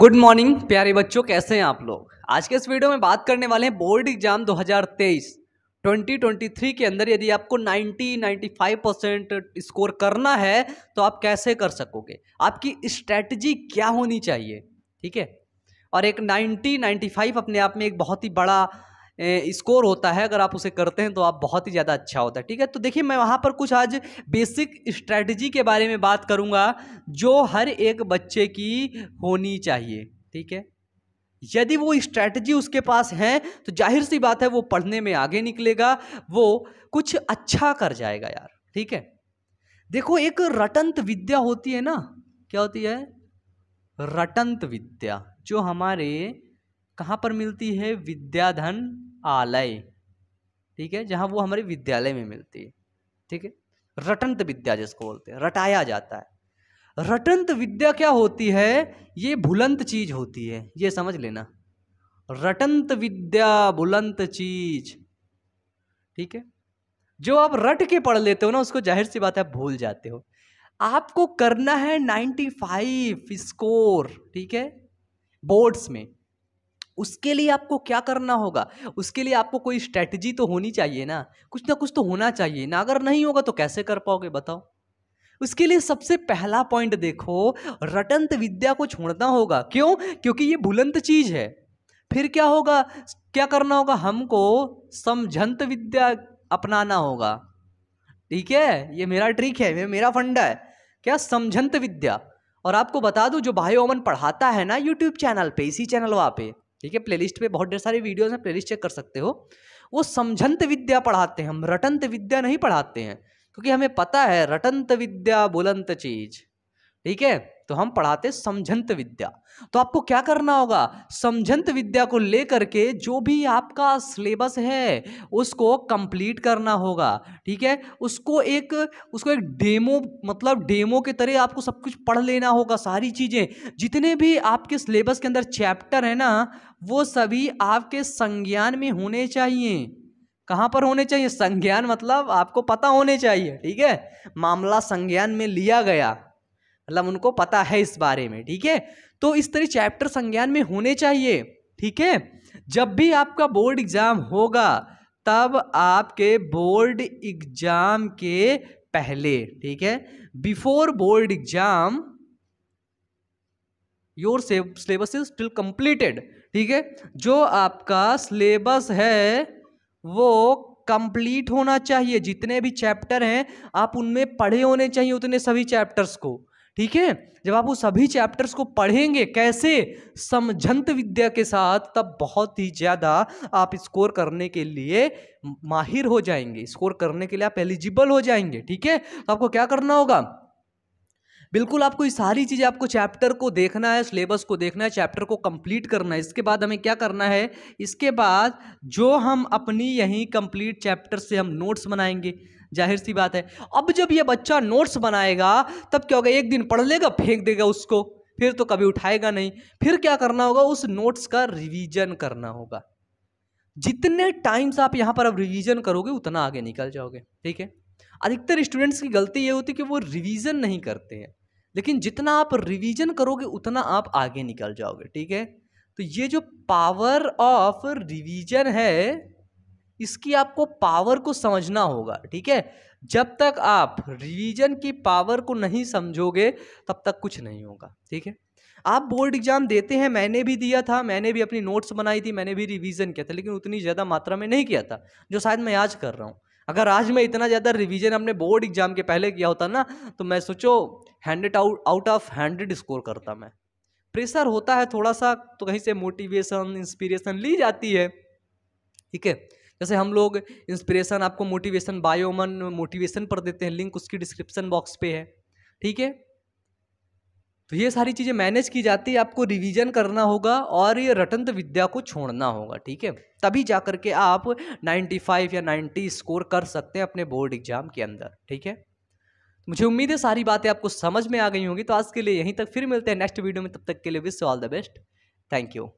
good morning प्यारे बच्चों कैसे हैं आप लोग आज के इस वीडियो में बात करने वाले हैं बोर्ड एग्जाम 2023 2023 के अंदर यदि आपको 90 95 परसेंट स्कोर करना है तो आप कैसे कर सकोगे आपकी स्ट्रेटजी क्या होनी चाहिए ठीक है और एक 90 95 अपने आप में एक बहुत ही बड़ा स्कोर होता है अगर आप उसे करते हैं तो आप बहुत ही ज़्यादा अच्छा होता है ठीक है तो देखिए मैं वहाँ पर कुछ आज बेसिक स्ट्रैटेजी के बारे में बात करूँगा जो हर एक बच्चे की होनी चाहिए ठीक है यदि वो स्ट्रैटेजी उसके पास है तो जाहिर सी बात है वो पढ़ने में आगे निकलेगा वो कुछ अच्छा कर जाएगा यार ठीक है देखो एक रटंत विद्या होती है ना क्या होती है रटंत विद्या जो हमारे कहाँ पर मिलती है विद्याधन आलय ठीक है जहाँ वो हमारे विद्यालय में मिलती है ठीक है रटंत विद्या जिसको बोलते हैं रटाया जाता है रटंत विद्या क्या होती है ये भुलंत चीज होती है ये समझ लेना रटंत विद्या बुलंत चीज ठीक है जो आप रट के पढ़ लेते हो ना उसको जाहिर सी बात है आप भूल जाते हो आपको करना है फाइव स्कोर ठीक है बोर्ड्स में उसके लिए आपको क्या करना होगा उसके लिए आपको कोई स्ट्रैटेजी तो होनी चाहिए ना कुछ ना कुछ तो होना चाहिए ना अगर नहीं होगा तो कैसे कर पाओगे बताओ उसके लिए सबसे पहला पॉइंट देखो रटंत विद्या को छोड़ना होगा क्यों क्योंकि ये भुलंत चीज है फिर क्या होगा क्या करना होगा हमको समझंत विद्या अपनाना होगा ठीक है ये मेरा ट्रिक है ये मेरा फंडा है क्या समझंत विद्या और आपको बता दूं जो भाई अमन पढ़ाता है ना यूट्यूब चैनल पे इसी चैनल वहाँ पे ठीक है प्लेलिस्ट पे बहुत ढेर सारी वीडियोस हैं प्लेलिस्ट चेक कर सकते हो वो समझंत विद्या पढ़ाते हैं हम रटंत विद्या नहीं पढ़ाते हैं क्योंकि हमें पता है रटंत विद्या बोलंत चीज ठीक है तो हम पढ़ाते समझंत विद्या तो आपको क्या करना होगा समझंत विद्या को लेकर के जो भी आपका सिलेबस है उसको कंप्लीट करना होगा ठीक है उसको एक उसको एक डेमो मतलब डेमो के तरह आपको सब कुछ पढ़ लेना होगा सारी चीज़ें जितने भी आपके सिलेबस के अंदर चैप्टर है ना वो सभी आपके संज्ञान में होने चाहिए कहाँ पर होने चाहिए संज्ञान मतलब आपको पता होने चाहिए ठीक है मामला संज्ञान में लिया गया मतलब उनको पता है इस बारे में ठीक है तो इस तरह चैप्टर संज्ञान में होने चाहिए ठीक है जब भी आपका बोर्ड एग्ज़ाम होगा तब आपके बोर्ड एग्ज़ाम के पहले ठीक है before board exam your syllabus is still completed ठीक है जो आपका सिलेबस है वो कंप्लीट होना चाहिए जितने भी चैप्टर हैं आप उनमें पढ़े होने चाहिए उतने सभी चैप्टर्स को ठीक है जब आप वो सभी चैप्टर्स को पढ़ेंगे कैसे समझंत विद्या के साथ तब बहुत ही ज़्यादा आप स्कोर करने के लिए माहिर हो जाएंगे स्कोर करने के लिए आप एलिजिबल हो जाएंगे ठीक है तो आपको क्या करना होगा बिल्कुल आपको ये सारी चीज़ें आपको चैप्टर को देखना है सिलेबस को देखना है चैप्टर को कंप्लीट करना है इसके बाद हमें क्या करना है इसके बाद जो हम अपनी यहीं कंप्लीट चैप्टर से हम नोट्स बनाएंगे जाहिर सी बात है अब जब ये बच्चा नोट्स बनाएगा तब क्या होगा एक दिन पढ़ लेगा फेंक देगा उसको फिर तो कभी उठाएगा नहीं फिर क्या करना होगा उस नोट्स का रिवीजन करना होगा जितने टाइम्स आप यहाँ पर अब रिवीजन करोगे उतना आगे निकल जाओगे ठीक है अधिकतर स्टूडेंट्स की गलती ये होती है कि वो रिवीजन नहीं करते हैं लेकिन जितना आप रिवीजन करोगे उतना आप आगे निकल जाओगे ठीक है तो ये जो पावर ऑफ रिवीजन है इसकी आपको पावर को समझना होगा ठीक है जब तक आप रिवीजन की पावर को नहीं समझोगे तब तक कुछ नहीं होगा ठीक है आप बोर्ड एग्जाम देते हैं मैंने भी दिया था मैंने भी अपनी नोट्स बनाई थी मैंने भी रिवीजन किया था लेकिन उतनी ज़्यादा मात्रा में नहीं किया था जो शायद मैं आज कर रहा हूँ अगर आज मैं इतना ज़्यादा रिवीजन अपने बोर्ड एग्जाम के पहले किया होता ना तो मैं सोचो hundred out out of hundred score करता मैं प्रेशर होता है थोड़ा सा तो कहीं से मोटिवेशन इंस्पिरेशन ली जाती है ठीक है जैसे हम लोग इंस्पिरेशन आपको मोटिवेशन बायोमन मोटिवेशन पर देते हैं लिंक उसकी डिस्क्रिप्शन बॉक्स पे है ठीक है तो ये सारी चीज़ें मैनेज की जाती है आपको रिवीजन करना होगा और ये रटंत विद्या को छोड़ना होगा ठीक है तभी जा कर के आप 95 या 90 स्कोर कर सकते हैं अपने बोर्ड एग्जाम के अंदर ठीक है मुझे उम्मीद है सारी बातें आपको समझ में आ गई होंगी तो आज के लिए यहीं तक फिर मिलते हैं नेक्स्ट वीडियो में तब तक के लिए wish all the best thank you